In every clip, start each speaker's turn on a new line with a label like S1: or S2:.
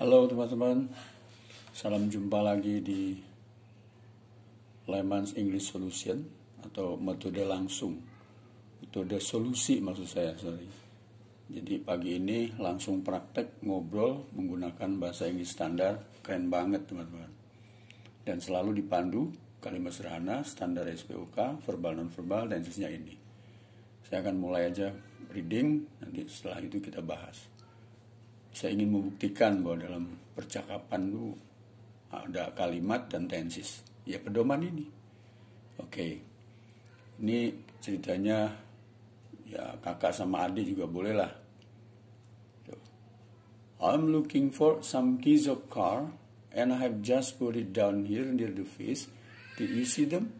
S1: Halo teman-teman, salam jumpa lagi di Lemans English Solution atau metode langsung, metode solusi maksud saya, sorry. Jadi pagi ini langsung praktek ngobrol menggunakan bahasa Inggris standar, keren banget teman-teman. Dan selalu dipandu kalimat sederhana, standar SPOK, verbal non-verbal dan sisnya ini. Saya akan mulai aja reading, nanti setelah itu kita bahas saya ingin membuktikan bahwa dalam percakapan itu ada kalimat dan tensis. Ya pedoman ini. Oke. Okay. Ini ceritanya ya kakak sama adik juga boleh lah. I'm looking for some keys of car and I have just put it down here near the face. do you see them?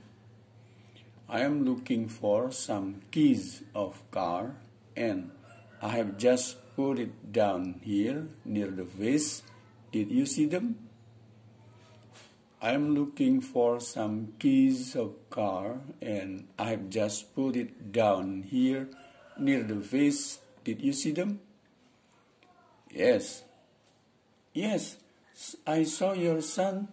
S1: I am looking for some keys of car and I have just put it down here near the vase. Did you see them? I'm looking for some keys of car and I've just put it down here near the vase. Did you see them? Yes. Yes, I saw your son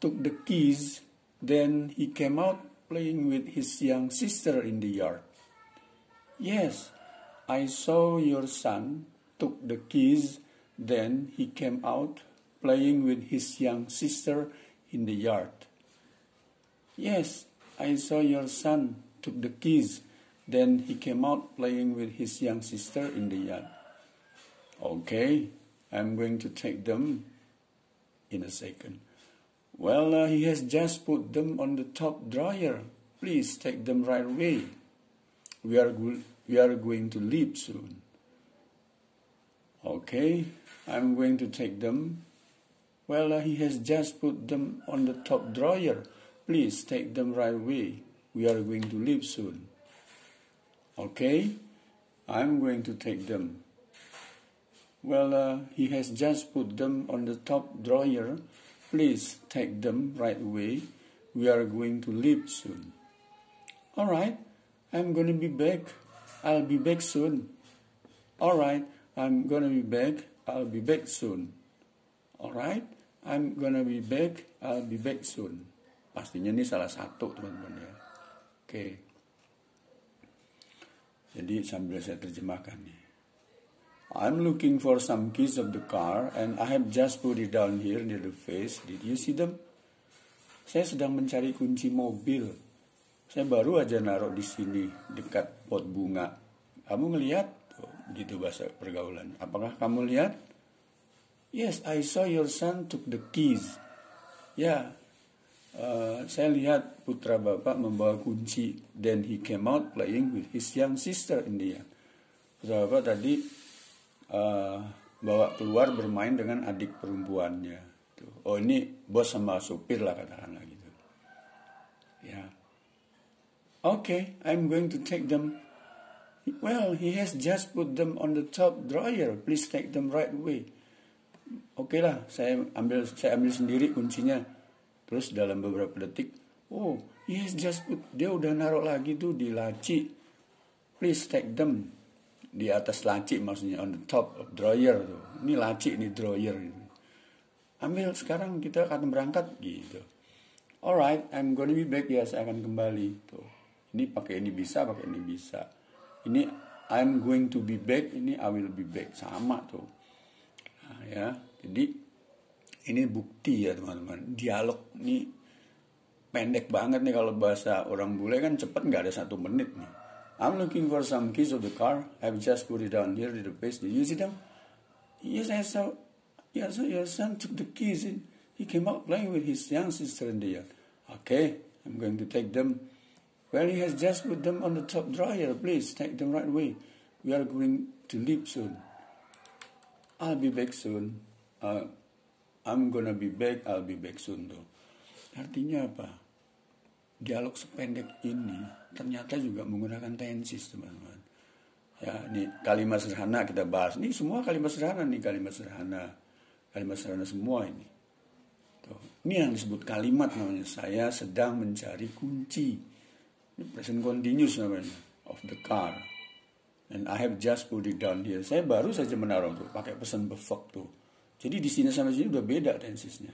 S1: took the keys. Then he came out playing with his young sister in the yard. Yes, I saw your son took the keys. Then he came out, playing with his young sister in the yard. Yes, I saw your son took the keys. Then he came out playing with his young sister in the yard. Okay, I'm going to take them in a second. Well, uh, he has just put them on the top dryer. Please take them right away. We are, we are going to leave soon. Okay, I'm going to take them. Well, uh, he has just put them on the top drawer. Please take them right away. We are going to leave soon. Okay, I'm going to take them. Well, uh, he has just put them on the top drawer. Please take them right away. We are going to leave soon. All right, I'm going to be back. I'll be back soon. All right. I'm gonna be back. I'll be back soon. Alright, I'm gonna be back. I'll be back soon. Pastinya ini salah satu teman-teman ya. Oke. Okay. Jadi sambil saya terjemahkan nih. I'm looking for some keys of the car and I have just put it down here near the face. Did you see them? Saya sedang mencari kunci mobil. Saya baru aja naruh di sini dekat pot bunga. Kamu ngelihat? gitu bahasa pergaulan. Apakah kamu lihat? Yes, I saw your son took the keys. Ya, yeah, uh, saya lihat putra bapak membawa kunci. Then he came out playing with his young sister in the end. Putra bapak tadi uh, bawa keluar bermain dengan adik perempuannya. Tuh. Oh ini bos sama supir lah katakanlah gitu. Ya, yeah. okay, I'm going to take them Well, he has just put them on the top drawer. Please take them right away. Oke lah, saya ambil saya ambil sendiri kuncinya. Terus dalam beberapa detik, oh, he has just put dia udah naruh lagi tuh di laci. Please take them di atas laci maksudnya on the top of drawer tuh. Ini laci ini drawer. Ambil sekarang kita akan berangkat gitu. Alright, I'm gonna be back ya. Saya akan kembali tuh. Ini pakai ini bisa, pakai ini bisa ini I'm going to be back ini I will be back sama tuh nah, ya jadi ini bukti ya teman-teman dialog ini pendek banget nih kalau bahasa orang bule kan cepet nggak ada satu menit nih I'm looking for some keys of the car I've just put it down here in the place did you see them yes I saw yes your son took the keys he came out playing with his young sister in the yard okay I'm going to take them Well, he has just put them on the top dryer, please take them right away. We are going to leave soon. I'll be back soon. Uh, I'm gonna be back, I'll be back soon tuh. Artinya apa? Dialog sependek ini ternyata juga menggunakan tensis teman-teman. Ya, ini kalimat sederhana kita bahas. Ini semua kalimat sederhana nih, kalimat sederhana. Kalimat sederhana semua ini. Tuh. Ini yang disebut kalimat namanya. Saya sedang mencari kunci present continuous namanya of the car and I have just put it down here saya baru saja menaruh tuh pakai pesan befok tuh jadi di sini sama sini udah beda tensesnya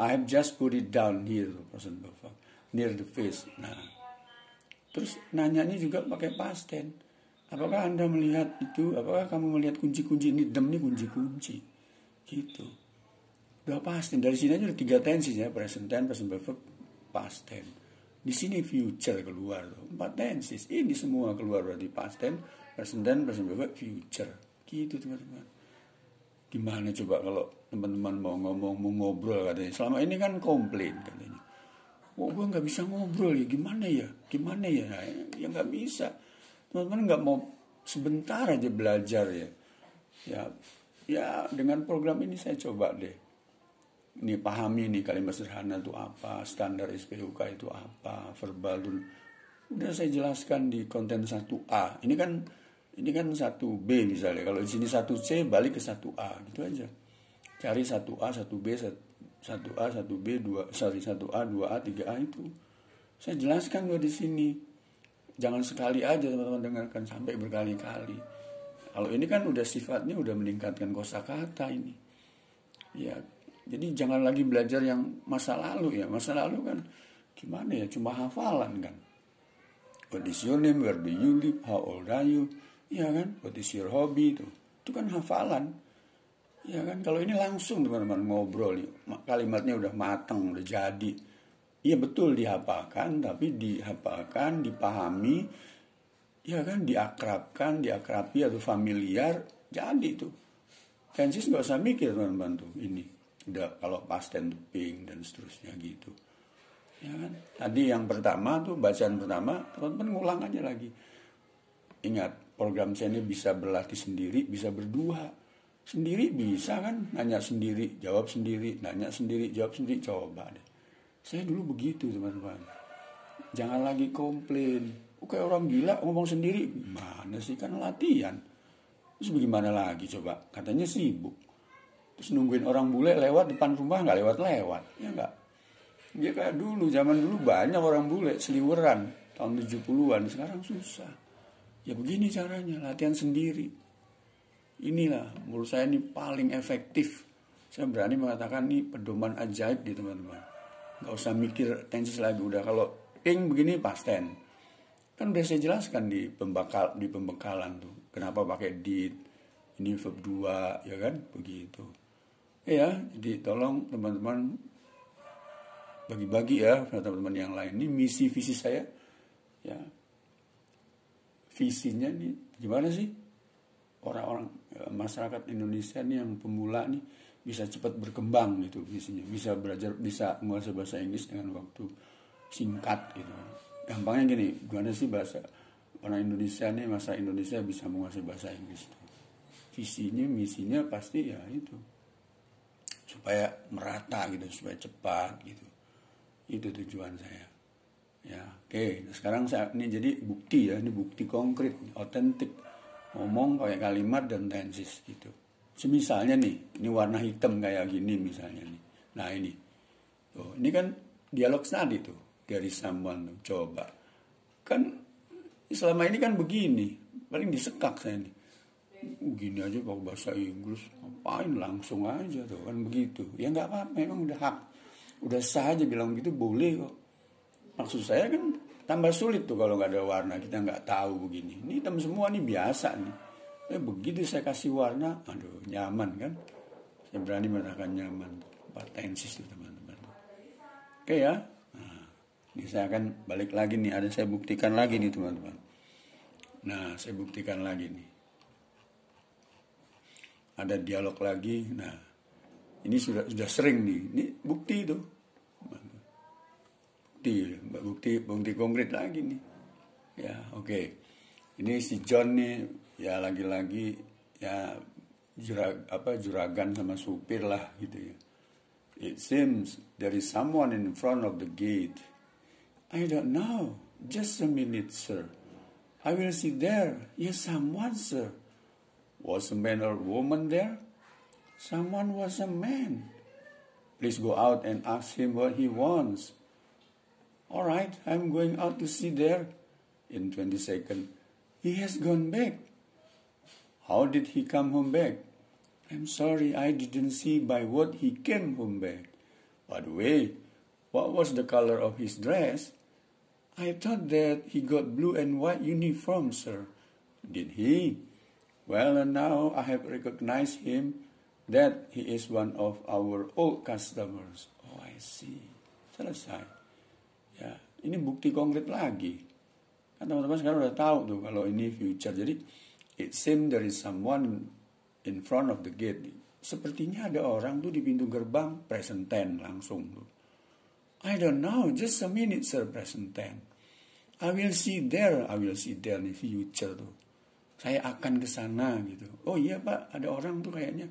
S1: I have just put it down here tuh present befok near the face nah terus nanya nanyanya juga pakai past tense apakah anda melihat itu apakah kamu melihat kunci-kunci ini dem ini kunci-kunci gitu udah pasti dari sini aja udah tiga tenses ya. present tense present perfect past tense di sini future keluar tuh. Empat tenses. Ini semua keluar berarti past tense, present tense, present perfect, future. Gitu teman-teman. Gimana coba kalau teman-teman mau ngomong, mau ngobrol katanya. Selama ini kan komplain katanya. oh, gue nggak bisa ngobrol ya gimana ya gimana ya ya nggak bisa teman-teman nggak mau sebentar aja belajar ya ya ya dengan program ini saya coba deh ini pahami nih kalimat sederhana itu apa, standar SPUK itu apa, verbal dulu. Udah saya jelaskan di konten 1A. Ini kan ini kan 1B misalnya. Kalau di sini 1C balik ke 1A gitu aja. Cari 1A, 1B, 1A, 1B, 2, sorry 1A, 2A, 3A itu. Saya jelaskan gua di sini. Jangan sekali aja teman-teman dengarkan sampai berkali-kali. Kalau ini kan udah sifatnya udah meningkatkan kosakata ini. Ya, jadi jangan lagi belajar yang masa lalu ya. Masa lalu kan gimana ya? Cuma hafalan kan. What is your name? Where do you live? How old are you? Ya kan? What is your hobby? Itu, itu kan hafalan. Ya kan? Kalau ini langsung teman-teman ngobrol. Kalimatnya udah matang, udah jadi. Iya betul dihafalkan, tapi dihafalkan, dipahami, ya kan diakrabkan, diakrabi atau familiar, jadi itu. Tensis gak usah mikir teman-teman tuh ini udah kalau pasten pink dan seterusnya gitu ya kan tadi yang pertama tuh bacaan pertama teman-teman ngulang aja lagi ingat program saya ini bisa berlatih sendiri bisa berdua sendiri bisa kan nanya sendiri jawab sendiri nanya sendiri jawab sendiri coba deh saya dulu begitu teman-teman jangan lagi komplain oke orang gila ngomong sendiri mana sih kan latihan terus bagaimana lagi coba katanya sibuk terus nungguin orang bule lewat depan rumah nggak lewat-lewat ya nggak dia kayak dulu zaman dulu banyak orang bule seliweran tahun 70-an sekarang susah ya begini caranya latihan sendiri inilah menurut saya ini paling efektif saya berani mengatakan ini pedoman ajaib di teman-teman nggak usah mikir tensis lagi udah kalau ping begini pas ten kan udah saya jelaskan di pembakal di pembekalan tuh kenapa pakai di ini verb 2 ya kan begitu ya jadi tolong teman-teman bagi-bagi ya teman-teman yang lain ini misi visi saya ya visinya nih gimana sih orang-orang ya, masyarakat Indonesia nih yang pemula nih bisa cepat berkembang gitu visinya bisa belajar bisa menguasai bahasa Inggris dengan waktu singkat gitu gampangnya gini gimana sih bahasa orang Indonesia nih masa Indonesia bisa menguasai bahasa Inggris visinya misinya pasti ya itu supaya merata gitu supaya cepat gitu itu tujuan saya ya oke okay. Nah, sekarang saya ini jadi bukti ya ini bukti konkret otentik ngomong pakai kalimat dan tensis gitu semisalnya nih ini warna hitam kayak gini misalnya nih nah ini tuh ini kan dialog tadi tuh dari sambal coba kan selama ini kan begini paling disekak saya nih gini aja pakai bahasa Inggris ngapain langsung aja tuh kan begitu ya nggak apa memang udah hak udah sah aja bilang gitu boleh kok maksud saya kan tambah sulit tuh kalau nggak ada warna kita nggak tahu begini ini hitam semua nih biasa nih eh, begitu saya kasih warna aduh nyaman kan saya berani mengatakan nyaman patensis tuh teman-teman oke ya nah, ini saya akan balik lagi nih ada saya buktikan lagi nih teman-teman nah saya buktikan lagi nih ada dialog lagi. Nah, ini sudah sudah sering nih. Ini bukti itu. Bukti, bukti, bukti konkret lagi nih. Ya, oke. Okay. Ini si John nih ya lagi-lagi ya jurag, apa juragan sama supir lah gitu ya. It seems there is someone in front of the gate. I don't know. Just a minute, sir. I will see there. Yes, someone, sir. Was a man or woman there? Someone was a man. Please go out and ask him what he wants. All right, I'm going out to see there. In 20 seconds, he has gone back. How did he come home back? I'm sorry, I didn't see by what he came home back. By the way, what was the color of his dress? I thought that he got blue and white uniform, sir. Did he? Well, and now I have recognized him that he is one of our old customers. Oh, I see. Selesai. Ya, ini bukti konkret lagi. Kan teman-teman sekarang udah tahu tuh kalau ini future. Jadi, it seems there is someone in front of the gate. Sepertinya ada orang tuh di pintu gerbang present tense langsung tuh. I don't know, just a minute sir present tense. I will see there, I will see there in future tuh saya akan ke sana gitu. Oh iya pak, ada orang tuh kayaknya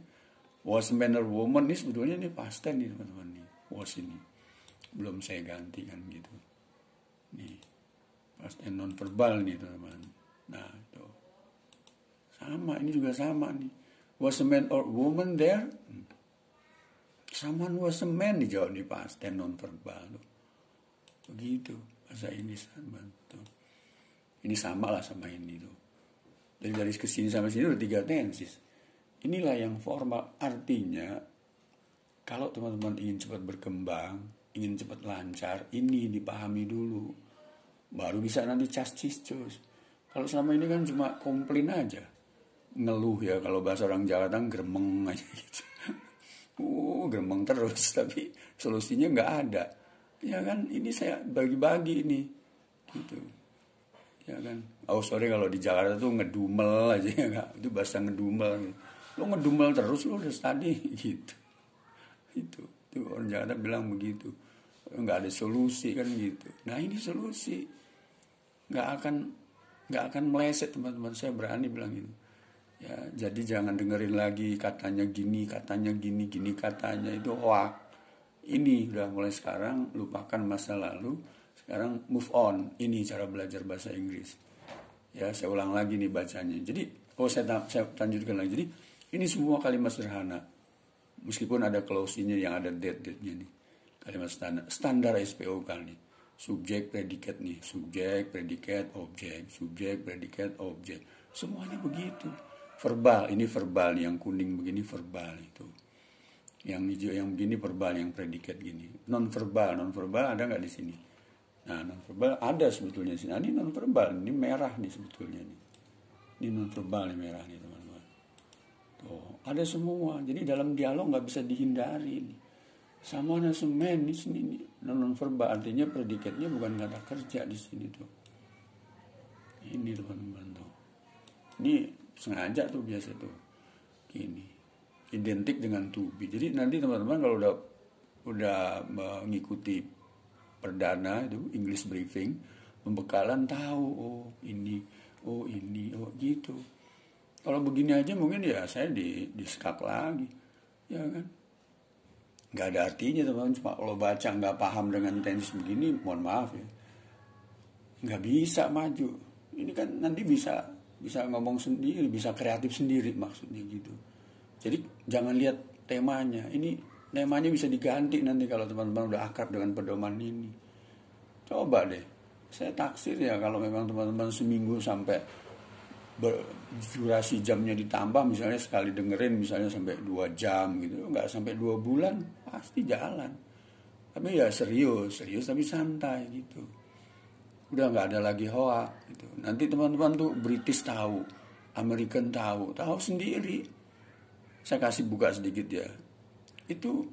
S1: was man or woman nih sebetulnya ini pasten nih teman-teman nih was ini belum saya ganti kan gitu. Nih pasten non verbal nih teman-teman. Nah itu sama ini juga sama nih was a man or woman there hmm. someone was a man dijawab nih past tense non verbal tuh. begitu bahasa ini sama tuh ini sama lah sama ini tuh dari dari kesini sampai sini udah tiga tensis. Inilah yang formal. Artinya kalau teman-teman ingin cepat berkembang, ingin cepat lancar, ini dipahami dulu. Baru bisa nanti cascis cus. Kalau selama ini kan cuma komplain aja. Ngeluh ya kalau bahasa orang Jawa kan geremeng aja gitu. Uh, gremeng terus tapi solusinya nggak ada. Ya kan ini saya bagi-bagi ini gitu ya kan oh sorry kalau di Jakarta tuh ngedumel aja ya kak itu bahasa ngedumel gitu. lo ngedumel terus lo udah tadi gitu itu itu orang Jakarta bilang begitu nggak ada solusi kan gitu nah ini solusi nggak akan nggak akan meleset teman-teman saya berani bilang ini, gitu. ya jadi jangan dengerin lagi katanya gini katanya gini gini katanya itu hoax, ini udah mulai sekarang lupakan masa lalu sekarang move on. Ini cara belajar bahasa Inggris. Ya, saya ulang lagi nih bacanya. Jadi, oh saya, saya lanjutkan lagi. Jadi, ini semua kalimat sederhana. Meskipun ada closingnya yang ada dead date nya nih. Kalimat standar, standar SPO kali nih. Subjek, predikat nih. Subjek, predikat, objek. Subjek, predikat, objek. Semuanya begitu. Verbal, ini verbal Yang kuning begini verbal itu yang hijau yang begini verbal yang predikat gini non verbal non verbal ada nggak di sini Nah, nonverbal ada sebetulnya di sini. Nah, ini nonverbal, ini merah nih sebetulnya nih. Ini nonverbal nih merah nih teman-teman. Tuh, ada semua. Jadi dalam dialog nggak bisa dihindari. Nih. Sama nasemen di sini nih. Nah, nonverbal artinya predikatnya bukan kata kerja di sini tuh. Ini teman-teman tuh. Ini sengaja tuh biasa tuh. Gini. Identik dengan tubi. Jadi nanti teman-teman kalau udah udah mengikuti perdana itu English briefing pembekalan tahu oh ini oh ini oh gitu kalau begini aja mungkin ya saya di di lagi ya kan nggak ada artinya teman cuma kalau baca nggak paham dengan tenis begini mohon maaf ya nggak bisa maju ini kan nanti bisa bisa ngomong sendiri bisa kreatif sendiri maksudnya gitu jadi jangan lihat temanya ini Temanya bisa diganti nanti kalau teman-teman udah akrab dengan pedoman ini. Coba deh. Saya taksir ya kalau memang teman-teman seminggu sampai durasi jamnya ditambah misalnya sekali dengerin misalnya sampai dua jam gitu nggak sampai dua bulan pasti jalan tapi ya serius serius tapi santai gitu udah nggak ada lagi hoa gitu nanti teman-teman tuh British tahu American tahu tahu sendiri saya kasih buka sedikit ya itu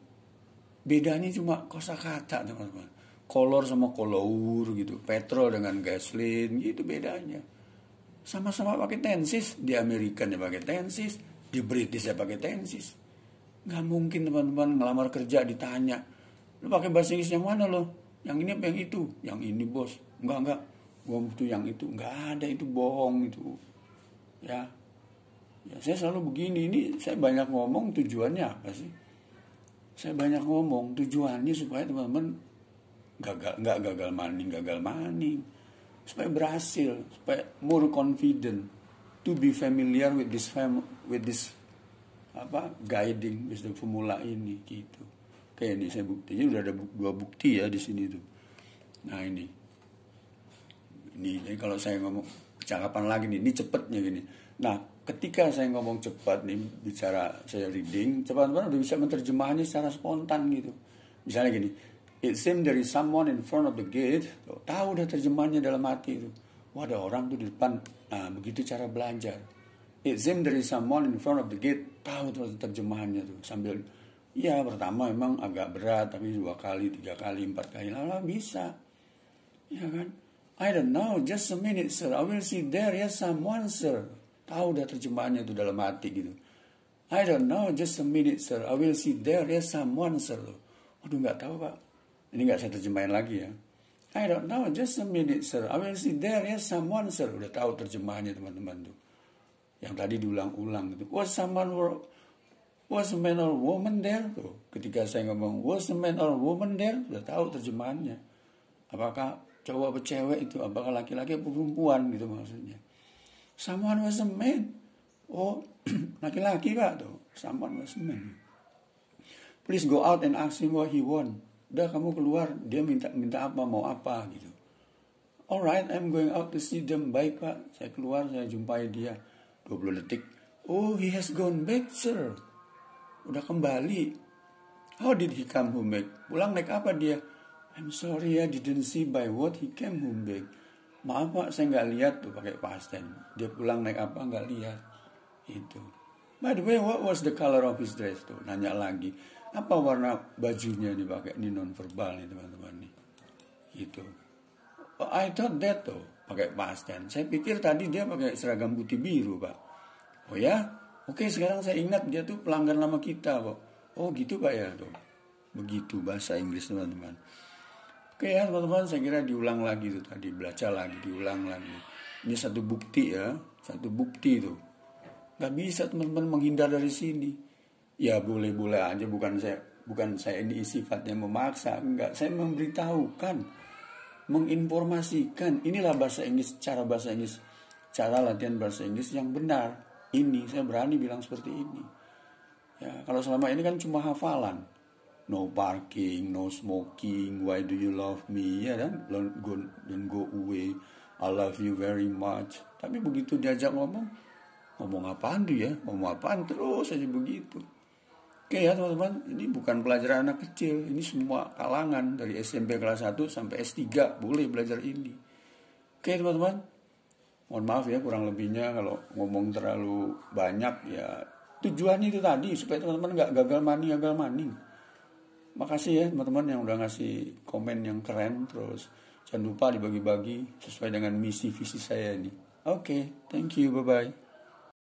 S1: bedanya cuma kosakata teman-teman kolor sama kolour gitu petrol dengan gaslin gitu bedanya sama-sama pakai tensis di Amerika dia pakai tensis di British dia pakai tensis nggak mungkin teman-teman ngelamar kerja ditanya lu pakai bahasa Inggris yang mana lo yang ini apa yang itu yang ini bos nggak nggak gua butuh yang itu nggak ada itu bohong itu ya ya saya selalu begini ini saya banyak ngomong tujuannya apa sih saya banyak ngomong tujuannya supaya teman-teman gagal nggak gagal maning gagal maning supaya berhasil supaya more confident to be familiar with this fam with this apa guiding with the formula ini gitu kayak ini saya buktinya udah ada bu dua bukti ya di sini tuh nah ini ini jadi kalau saya ngomong percakapan lagi nih ini cepetnya gini nah ketika saya ngomong cepat nih bicara saya reading cepat-cepat udah bisa menerjemahannya secara spontan gitu misalnya gini it seemed there is someone in front of the gate tahu udah terjemahannya dalam hati itu wah ada orang tuh di depan nah begitu cara belajar it seemed there is someone in front of the gate tahu tuh terjemahannya tuh sambil ya pertama emang agak berat tapi dua kali tiga kali empat kali lalu bisa ya kan I don't know just a minute sir I will see there yes someone sir Tahu dah terjemahannya itu dalam hati gitu. I don't know, just a minute sir. I will see there is someone sir. Aduh, nggak tahu pak. Ini nggak saya terjemahin lagi ya. I don't know, just a minute sir. I will see there is someone sir. Udah tahu terjemahannya teman-teman tuh. Yang tadi diulang-ulang gitu. Was someone were, was a man or woman there tuh. Ketika saya ngomong was a man or woman there, udah tahu terjemahannya. Apakah cowok atau cewek itu, apakah laki-laki atau perempuan gitu maksudnya. Someone was a man. Oh, laki-laki pak tuh. Someone was a man. Please go out and ask him what he want. Udah kamu keluar, dia minta minta apa, mau apa gitu. Alright, I'm going out to see them. Baik pak, saya keluar, saya jumpai dia. 20 detik. Oh, he has gone back, sir. Udah kembali. How did he come home back? Pulang naik apa dia? I'm sorry, I didn't see by what he came home back maaf pak saya nggak lihat tuh pakai past dia pulang naik apa nggak lihat itu by the way what was the color of his dress tuh nanya lagi apa warna bajunya dipakai ini non verbal nih teman-teman nih gitu oh, I thought that tuh pakai past saya pikir tadi dia pakai seragam putih biru pak oh ya oke sekarang saya ingat dia tuh pelanggan lama kita kok oh gitu pak ya tuh begitu bahasa Inggris teman-teman Oke ya teman-teman, saya kira diulang lagi itu tadi, belajar lagi, diulang lagi. Ini satu bukti ya, satu bukti itu. Gak bisa teman-teman menghindar dari sini. Ya boleh-boleh aja, bukan saya bukan saya ini sifatnya memaksa, enggak. Saya memberitahukan, menginformasikan. Inilah bahasa Inggris, cara bahasa Inggris, cara latihan bahasa Inggris yang benar. Ini saya berani bilang seperti ini. Ya, kalau selama ini kan cuma hafalan, no barking, no smoking, why do you love me, ya kan, don't go, don't go away, I love you very much. Tapi begitu diajak ngomong, ngomong apaan tuh ya, ngomong apaan terus aja begitu. Oke ya teman-teman, ini bukan pelajaran anak kecil, ini semua kalangan dari SMP kelas 1 sampai S3 boleh belajar ini. Oke teman-teman, mohon maaf ya kurang lebihnya kalau ngomong terlalu banyak ya tujuannya itu tadi supaya teman-teman nggak gagal mani gagal maning Makasih ya teman-teman yang udah ngasih komen yang keren terus jangan lupa dibagi-bagi sesuai dengan misi visi saya ini. Oke, okay, thank you, bye-bye.